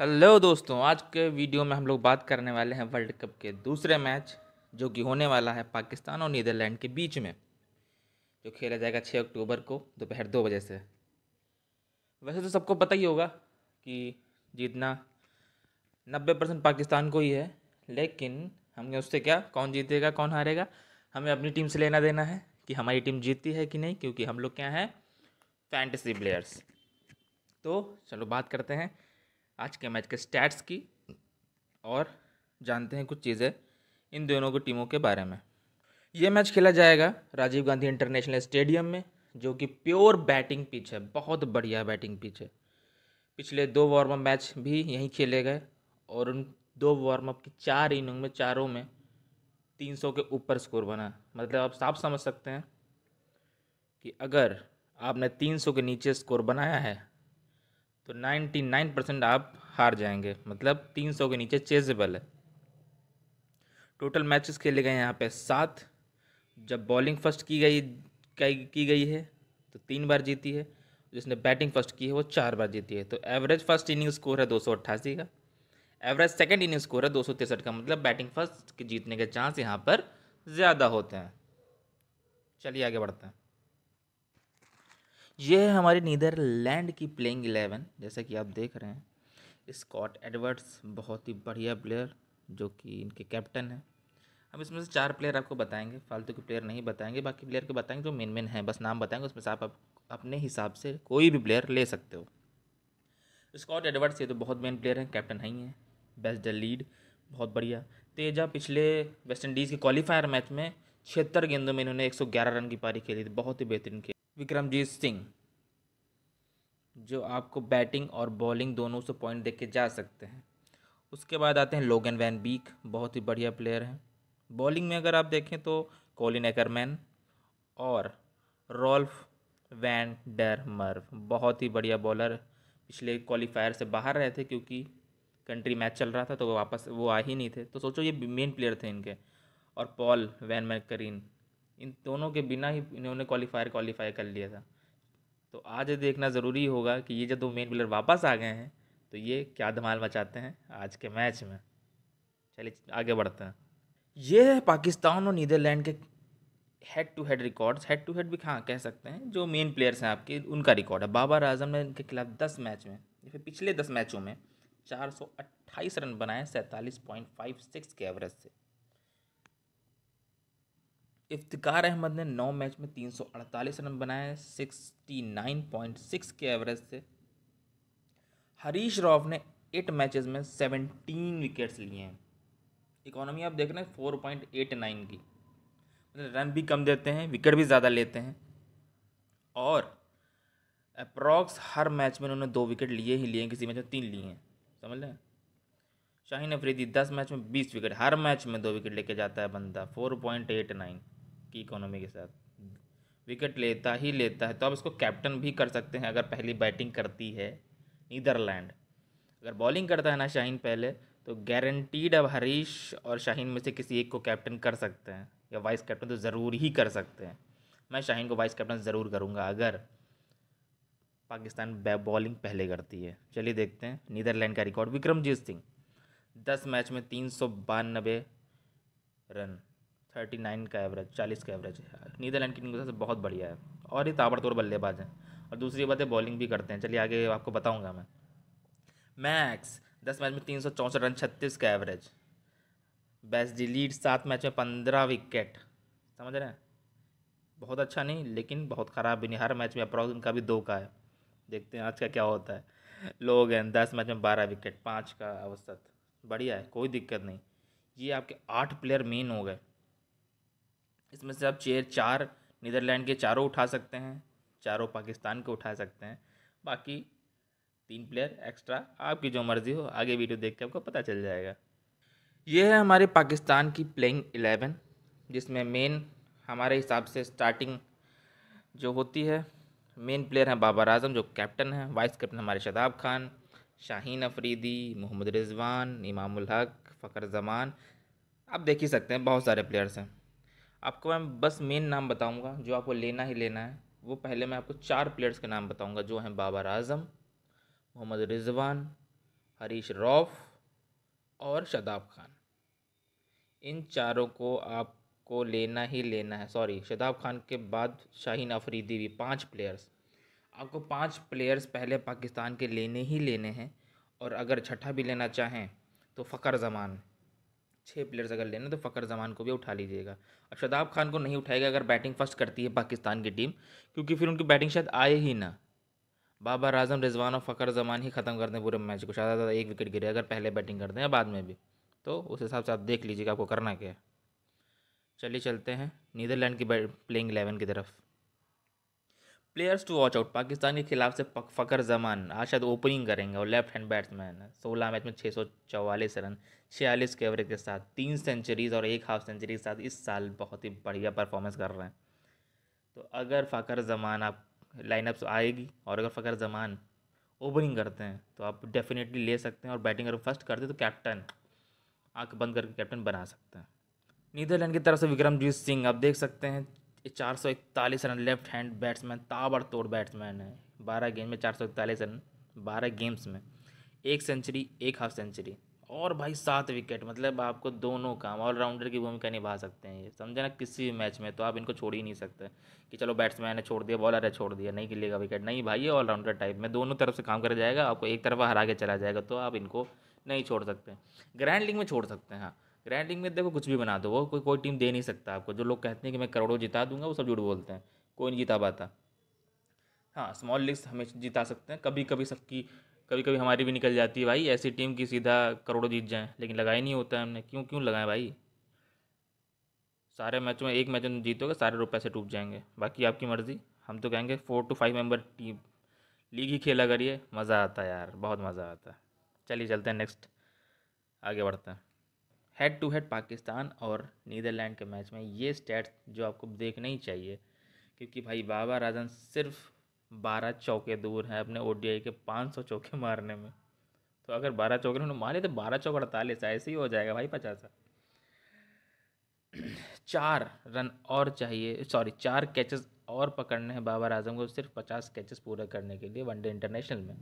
hello दोस्तों आज के वीडियो में हम लोग बात करने वाले हैं वर्ल्ड कप के दूसरे मैच जो कि होने वाला है पाकिस्तान और नीदरलैंड के बीच में जो खेला जाएगा छः अक्टूबर को दोपहर दो बजे से वैसे तो सबको पता ही होगा कि जीतना नब्बे परसेंट पाकिस्तान को ही है लेकिन हमें उससे क्या कौन जीतेगा कौन हारेगा हमें अपनी टीम से लेना देना है कि हमारी टीम जीतती है कि नहीं क्योंकि हम लोग क्या हैं फैंटेसी प्लेयर्स तो चलो बात करते हैं आज के मैच के स्टैट्स की और जानते हैं कुछ चीज़ें इन दोनों की टीमों के बारे में ये मैच खेला जाएगा राजीव गांधी इंटरनेशनल स्टेडियम में जो कि प्योर बैटिंग पिच है बहुत बढ़िया बैटिंग पिच है पिछले दो वार्म मैच भी यहीं खेले गए और उन दो वार्म अप की चार इनिंग में चारों में तीन सौ के ऊपर स्कोर बना मतलब आप साफ समझ सकते हैं कि अगर आपने तीन सौ के नीचे स्कोर बनाया है तो 99 परसेंट आप हार जाएंगे मतलब 300 के नीचे चेजेबल है टोटल मैचेस खेले गए यहाँ पे सात जब बॉलिंग फर्स्ट की गई की गई है तो तीन बार जीती है जिसने बैटिंग फर्स्ट की है वो चार बार जीती है तो एवरेज फर्स्ट इनिंग स्कोर है दो का एवरेज सेकेंड इनिंग स्कोर है दो का मतलब बैटिंग फर्स्ट के जीतने के चांस यहाँ पर ज़्यादा होते हैं चलिए आगे बढ़ते हैं ये है हमारे नीदरलैंड की प्लेइंग एलेवन जैसा कि आप देख रहे हैं स्कॉट एडवर्ड्स बहुत ही बढ़िया प्लेयर जो कि इनके कैप्टन हैं हम इसमें से चार प्लेयर आपको बताएंगे फालतू के प्लेयर नहीं बताएंगे बाकी प्लेयर के बताएंगे जो मेन मेन हैं बस नाम बताएंगे उसमें से आप, अपने हिसाब से कोई भी प्लेयर ले सकते हो स्कॉट एडवर्ड्स ये तो बहुत मेन प्लेयर हैं कैप्टन है ही बेस्ट द लीड बहुत बढ़िया तेजा पिछले वेस्ट इंडीज़ के क्वालिफायर मैच में छिहत्तर गेंदों में इन्होंने 111 रन की पारी खेली थी बहुत ही बेहतरीन खेल विक्रमजीत सिंह जो आपको बैटिंग और बॉलिंग दोनों से पॉइंट देख के जा सकते हैं उसके बाद आते हैं लोगन वैन बीक बहुत ही बढ़िया प्लेयर हैं बॉलिंग में अगर आप देखें तो कॉलिन एकरमैन और रॉल्फ वैन डर मर्व बहुत ही बढ़िया बॉलर पिछले क्वालिफायर से बाहर रहे थे क्योंकि कंट्री मैच चल रहा था तो वो वापस वो आ ही नहीं थे तो सोचो ये मेन प्लेयर थे इनके और पॉल वैन मैकरीन इन दोनों के बिना ही इन्होंने क्वालिफायर क्वालिफाई कर लिया था तो आज देखना ज़रूरी होगा कि ये जब दो मेन प्लेयर वापस आ गए हैं तो ये क्या धमाल मचाते हैं आज के मैच में चलिए आगे बढ़ते हैं ये है पाकिस्तान और नीदरलैंड के head to head records head to head भी हाँ कह सकते हैं जो मेन प्लेयर्स हैं आपके उनका रिकॉर्ड है बाबर आजम ने इनके खिलाफ दस मैच में जैसे पिछले दस मैचों में अट्ठाईस रन बनाए सैंतालीस पॉइंट फाइव सिक्स के एवरेज से इफ्तार अहमद ने नौ मैच में 348 रन बनाए 69.6 के एवरेज से हरीश रॉफ ने एट मैचेस में 17 विकेट्स लिए हैं इकोनॉमी आप देख रहे हैं फोर पॉइंट एट नाइन की मतलब रन भी कम देते हैं विकेट भी ज़्यादा लेते हैं और अप्रॉक्स हर मैच में उन्होंने दो विकेट लिए ही लिए हैं किसी मैच में तीन लिए हैं समझ लें शाहीन अफरीदी दस मैच में बीस विकेट हर मैच में दो विकेट लेके जाता है बंदा फोर पॉइंट एट नाइन की इकोनॉमी के साथ विकेट लेता ही लेता है तो आप इसको कैप्टन भी कर सकते हैं अगर पहली बैटिंग करती है नीदरलैंड अगर बॉलिंग करता है ना शाहीन पहले तो गारंटीड अब हरीश और शाहीन में से किसी एक को कैप्टन कर सकते हैं या वाइस कैप्टन तो ज़रूर ही कर सकते हैं मैं शाहीन को वाइस कैप्टन ज़रूर करूँगा अगर पाकिस्तान बॉलिंग पहले करती है चलिए देखते हैं नीदरलैंड का रिकॉर्ड विक्रमजीत सिंह दस मैच में तीन सौ बानबे रन थर्टी नाइन का एवरेज चालीस का एवरेज है नीदरलैंड की टीम बहुत बढ़िया है और ये ताबड़तोड़ बल्लेबाज हैं और दूसरी बात है बॉलिंग भी करते हैं चलिए आगे आपको बताऊंगा मैं मैक्स दस मैच में तीन सौ चौंसठ रन छत्तीस का एवरेज बेस्ट लीड सात मैच में पंद्रह विकेट समझ रहे हैं बहुत अच्छा नहीं लेकिन बहुत ख़राब भी नहीं हर मैच में अप्रॉक्स उनका भी दो का है देखते हैं आज का क्या होता है लोग हैं दस मैच में बारह विकेट पाँच का औसत बढ़िया है कोई दिक्कत नहीं ये आपके आठ प्लेयर मेन हो गए इसमें से आप चेयर चार नीदरलैंड के चारों उठा सकते हैं चारों पाकिस्तान के उठा सकते हैं बाकी तीन प्लेयर एक्स्ट्रा आपकी जो मर्ज़ी हो आगे वीडियो देख के आपको पता चल जाएगा ये है हमारे पाकिस्तान की प्लेइंग एलेवन जिसमें मेन हमारे हिसाब से स्टार्टिंग जो होती है मेन प्लेयर हैं बाबर आजम जो कैप्टन हैं वाइस कैप्टन हमारे शदाब खान शाहीन अफरीदी मोहम्मद रिजवान इमामुल हक फ़खर जमान आप देख ही सकते हैं बहुत सारे प्लेयर्स हैं आपको मैं बस मेन नाम बताऊंगा जो आपको लेना ही लेना है वो पहले मैं आपको चार प्लेयर्स के नाम बताऊंगा जो हैं बाबर आजम मोहम्मद रिजवान हरीश रौफ और शदाब खान इन चारों को आपको लेना ही लेना है सॉरी शदाब खान के बाद शाहीन अफरीदी भी पांच प्लेयर्स आपको पांच प्लेयर्स पहले पाकिस्तान के लेने ही लेने हैं और अगर छठा भी लेना चाहें तो फ़खर जमान छः प्लेयर्स अगर लेना तो फ़खर जमान को भी उठा लीजिएगा अब शदाब खान को नहीं उठाएगा अगर बैटिंग फर्स्ट करती है पाकिस्तान की टीम क्योंकि फिर उनकी बैटिंग शायद आए ही ना बाबर आजम रिजवान और फ़खर जमान ही ख़त्म कर दें पूरे मैच को शायद ज़्यादा एक विकेट गिरे अगर पहले बैटिंग कर दें या बाद में भी तो उस हिसाब से आप देख लीजिएगा आपको करना क्या है चलिए चलते हैं नीदरलैंड की प्लेइंग एलेवन की तरफ players to watch out Pakistan के खिलाफ से फ़कर जमान शायद ओपनिंग करेंगे और लेफ्ट हैंड बैट्समैन है सोलह मैच में छः सौ चवालीस रन छियालीस के एवरेज के साथ तीन सेंचुरीज और एक हाफ सेंचुरी के साथ इस साल बहुत ही बढ़िया परफॉर्मेंस कर रहे हैं तो अगर फ़कर जमान आप लाइनअप आएगी और अगर फ़कर जमान ओपनिंग करते हैं तो आप डेफिनेटली ले सकते हैं और बैटिंग अगर फर्स्ट करते हैं तो कैप्टन आँख बंद करके कैप्टन बना सकते हैं नीदरलैंड की तरफ से विक्रमजीत सिंह आप देख सकते हैं ये चार सौ इकतालीस रन लेफ्ट हैंड बैट्समैन ताबड़तोड़ बैट्समैन है बारह गेंद में चार सौ इकतालीस रन बारह गेम्स में एक सेंचुरी एक हाफ सेंचुरी और भाई सात विकेट मतलब आपको दोनों काम ऑलराउंडर की भूमिका निभा सकते हैं ये समझे ना किसी भी मैच में तो आप इनको छोड़ ही नहीं सकते कि चलो बैट्समैन ने छोड़ दिया बॉलर है छोड़ दिया नहीं गिलेगा विकेट नहीं भाई ये ऑलराउंडर टाइप में दोनों तरफ से काम करा जाएगा आपको एक तरफा हरा के चला जाएगा तो आप इनको नहीं छोड़ सकते ग्रैंड लीग में छोड़ सकते हैं हाँ ग्रैंडिंग में देखो कुछ भी बना दो वो कोई कोई टीम दे नहीं सकता आपको जो लोग कहते हैं कि मैं करोड़ों जिता दूंगा वो सब झूठ बोलते हैं कोई नहीं जिता पाता हाँ स्मॉल लीग्स हमेशा जिता सकते हैं कभी कभी सबकी कभी कभी हमारी भी निकल जाती है भाई ऐसी टीम की सीधा करोड़ों जीत जाएँ लेकिन लगाया नहीं होता है हमने क्यों क्यों लगाएं भाई सारे मैचों में एक मैच में जीतोगे सारे रुपए से टूट जाएंगे बाकी आपकी मर्ज़ी हम तो कहेंगे four two five member team league ही खेला करिए मज़ा आता है यार बहुत मज़ा आता है चलिए चलते हैं नेक्स्ट आगे बढ़ते हैं हेड टू हेड पाकिस्तान और नीदरलैंड के मैच में ये स्टैट्स जो आपको देखना ही चाहिए क्योंकि भाई बाबा राजन सिर्फ बारह चौके दूर हैं अपने ओ के पाँच सौ चौके मारने में तो अगर बारह चौके उन्होंने मारे तो बारह चौक अड़तालीस ऐसे ही हो जाएगा भाई पचास चार रन और चाहिए सॉरी चार कैचेस और पकड़ने हैं बाबर आजम को सिर्फ पचास कैचेस पूरे करने के लिए वनडे इंटरनेशनल में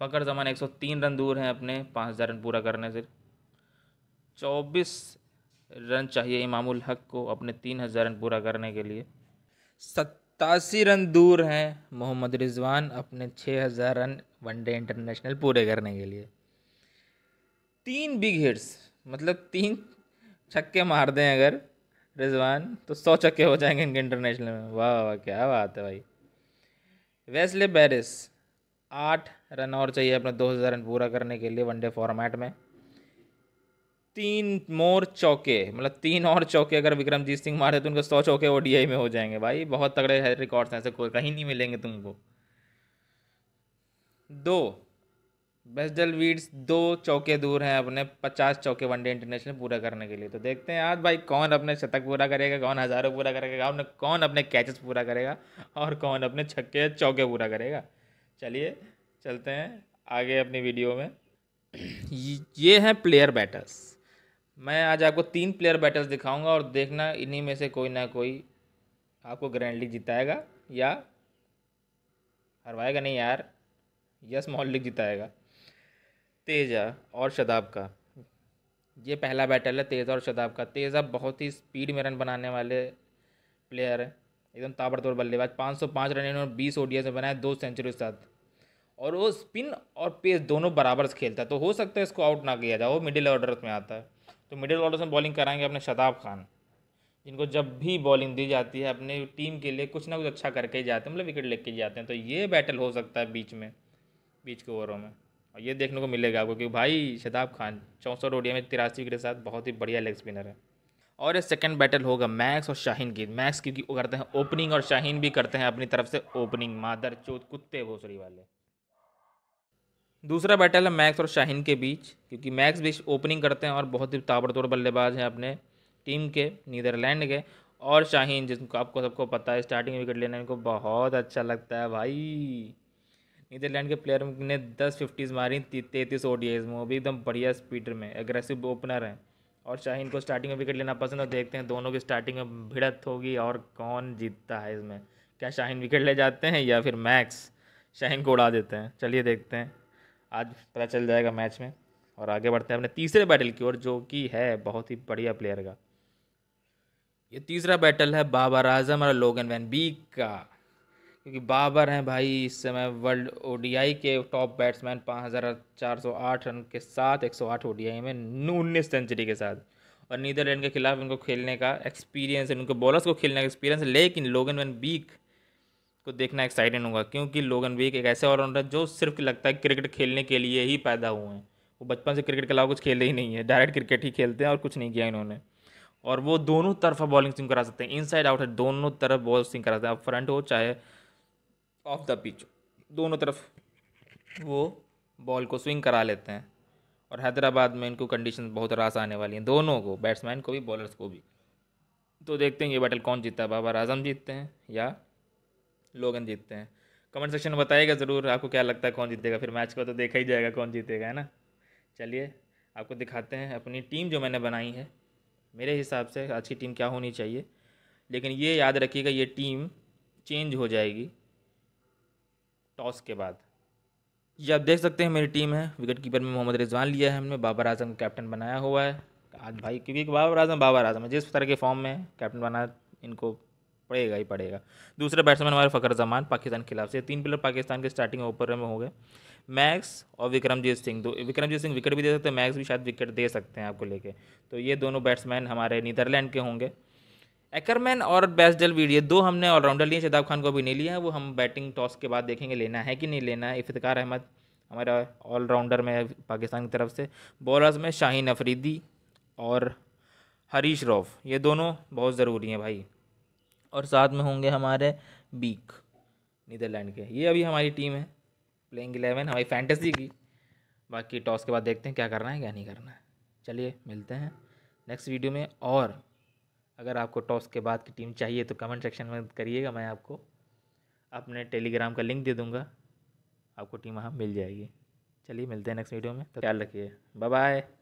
फ़कर जमान एक सौ तीन रन दूर हैं अपने पाँच हज़ार रन पूरा करने से चौबीस रन चाहिए इमामुल हक को अपने तीन हज़ार रन पूरा करने के लिए सत्तासी रन दूर हैं मोहम्मद रिजवान अपने छः हज़ार रन वनडे इंटरनेशनल पूरे करने के लिए तीन बिग हिट्स मतलब तीन छक्के मार दें अगर रिजवान तो सौ छक्के हो जाएंगे इनके इंटरनेशनल में वाह वाह क्या बात है भाई वेस्ले बैरिस आठ रन और चाहिए अपने दो हज़ार रन पूरा करने के लिए वनडे फॉर्मेट में तीन मोर चौके मतलब तीन और चौके अगर विक्रमजीत सिंह मारे तो उनके सौ चौके ओ में हो जाएंगे भाई बहुत तगड़े है रिकॉर्ड्स ऐसे कोई कहीं नहीं मिलेंगे तुमको दो बेस्टल वीड्स दो चौके दूर हैं अपने पचास चौके वनडे इंटरनेशनल पूरा करने के लिए तो देखते हैं आज भाई कौन अपने शतक पूरा करेगा कौन हज़ारों पूरा करेगा कौन कौन अपने कैचेस पूरा करेगा और कौन अपने छक्के चौके पूरा करेगा चलिए चलते हैं आगे अपनी वीडियो में ये हैं प्लेयर बैटर्स मैं आज आपको तीन प्लेयर बैटल्स दिखाऊंगा और देखना इन्हीं में से कोई ना कोई आपको ग्रैंड लीग जिताएगा या हरवाएगा नहीं यार यस मॉल लीग जिताएगा तेजा और शदाब का ये पहला बैटल है तेज़ा और शदाब का तेज़ा बहुत ही स्पीड में रन बनाने वाले प्लेयर है एकदम ताबड़तोड़ बल्लेबाज पाँच रन इन्होंने बीस ओडिया में बनाए दो सेंचुरी के साथ और वो स्पिन और पेस दोनों बराबर से खेलता है तो हो सकता है इसको आउट ना किया जाए वो मिडिल ऑर्डर में आता है तो मिडिल ऑर्डर में बॉलिंग कराएंगे अपने शताब खान जिनको जब भी बॉलिंग दी जाती है अपने टीम के लिए कुछ ना कुछ अच्छा करके ही जाते हैं मतलब विकेट लेके जाते हैं तो ये बैटल हो सकता है बीच में बीच के ओवरों में और ये देखने को मिलेगा आपको क्योंकि भाई शताब खान चौंसठ ओडिया में तिरासी के साथ बहुत ही बढ़िया लेग स्पिनर है और ये सेकेंड बैटल होगा मैक्स और शाहीन की मैक्स क्योंकि करते हैं ओपनिंग और शाहीन भी करते हैं अपनी तरफ से ओपनिंग मादर चोत कुत्ते भोसरी वाले दूसरा बैटल है मैक्स और शाहीन के बीच क्योंकि मैक्स भी ओपनिंग करते हैं और बहुत ही ताबड़तोड़ बल्लेबाज हैं अपने टीम के नीदरलैंड के और शाहीन जिनको आपको सबको पता है स्टार्टिंग में विकेट लेना इनको बहुत अच्छा लगता है भाई नीदरलैंड के प्लेयर ने दस फिफ्टीज़ मारी तैंतीस ओ डी में वो भी एकदम बढ़िया स्पीडर में एग्रेसिव ओपनर हैं और शाहीन को स्टार्टिंग में विकेट लेना पसंद है देखते हैं दोनों की स्टार्टिंग में भिड़त होगी और कौन जीतता है इसमें क्या शाहीन विकेट ले जाते हैं या फिर मैक्स शाहीन को उड़ा देते हैं चलिए देखते हैं आज पता चल जाएगा मैच में और आगे बढ़ते हैं अपने तीसरे बैटल की ओर जो कि है बहुत ही बढ़िया प्लेयर का ये तीसरा बैटल है बाबर आजम और लोगन वैन बीक का क्योंकि बाबर हैं भाई इस समय वर्ल्ड ओडीआई के टॉप बैट्समैन 5408 रन के साथ 108 ओडीआई में उन्नीस सेंचुरी के साथ और नीदरलैंड के खिलाफ इनको खेलने का एक्सपीरियंस है उनको बॉलर्स को खेलने का एक्सपीरियंस लेकिन लोगन वैन बीक को देखना एक्साइटेड होगा क्योंकि लोगन वीक एक ऐसे ऑलराउंडर जो सिर्फ लगता है क्रिकेट खेलने के लिए ही पैदा हुए हैं वो बचपन से क्रिकेट के अलावा कुछ खेलते ही नहीं है डायरेक्ट क्रिकेट ही खेलते हैं और कुछ नहीं किया इन्होंने और वो दोनों तरफा बॉलिंग स्विंग करा सकते हैं साइड आउट दोनों तरफ बॉल स्विंग करा सकते हैं फ्रंट हो चाहे ऑफ द पिच दोनों तरफ वो बॉल को स्विंग करा लेते हैं और हैदराबाद में इनको कंडीशन बहुत रास आने वाली हैं दोनों को बैट्समैन को भी बॉलर्स को भी तो देखते हैं ये बैटल कौन जीतता है बाबर आजम जीतते हैं या लोगन जीतते हैं कमेंट सेक्शन में बताइएगा ज़रूर आपको क्या लगता है कौन जीतेगा फिर मैच को तो देखा ही जाएगा कौन जीतेगा है ना चलिए आपको दिखाते हैं अपनी टीम जो मैंने बनाई है मेरे हिसाब से आज की टीम क्या होनी चाहिए लेकिन ये याद रखिएगा ये टीम चेंज हो जाएगी टॉस के बाद ये आप देख सकते हैं मेरी टीम है विकेट कीपर में मोहम्मद रिजवान लिया है हमने बाबर आजम कैप्टन बनाया हुआ है आज भाई क्योंकि बाबर आजम बाबर आजम है जिस तरह के फॉर्म में कैप्टन बना इनको पड़ेगा ही पड़ेगा दूसरे बैट्समैन हमारे फ़खर जमान पाकिस्तान के खिलाफ से तीन प्लेयर पाकिस्तान के स्टार्टिंग ओपर में हो गए मैक्स और विक्रमजीत सिंह दो विक्रमजीत सिंह विकेट भी दे सकते हैं मैक्स भी शायद विकेट दे सकते हैं आपको लेके तो ये दोनों बैट्समैन हमारे नीदरलैंड के होंगे एकरमैन और बेस्टल वीडियो दो हमने ऑलराउंडर लिए शदाब खान को भी नहीं लिया है वो हम बैटिंग टॉस के बाद देखेंगे लेना है कि नहीं लेना है इफ्तार अहमद हमारा ऑलराउंडर में पाकिस्तान की तरफ से बॉलर्स में शाहीन अफरीदी और हरीश रॉफ ये दोनों बहुत ज़रूरी हैं भाई और साथ में होंगे हमारे बीक नीदरलैंड के ये अभी हमारी टीम है प्लेइंग इलेवन हमारी फैंटेसी की बाकी टॉस के बाद देखते हैं क्या करना है क्या नहीं करना है चलिए मिलते हैं नेक्स्ट वीडियो में और अगर आपको टॉस के बाद की टीम चाहिए तो कमेंट सेक्शन में करिएगा मैं आपको अपने टेलीग्राम का लिंक दे दूँगा आपको टीम वहाँ मिल जाएगी चलिए मिलते हैं नेक्स्ट वीडियो में तो ख्याल रखिए बाय बाय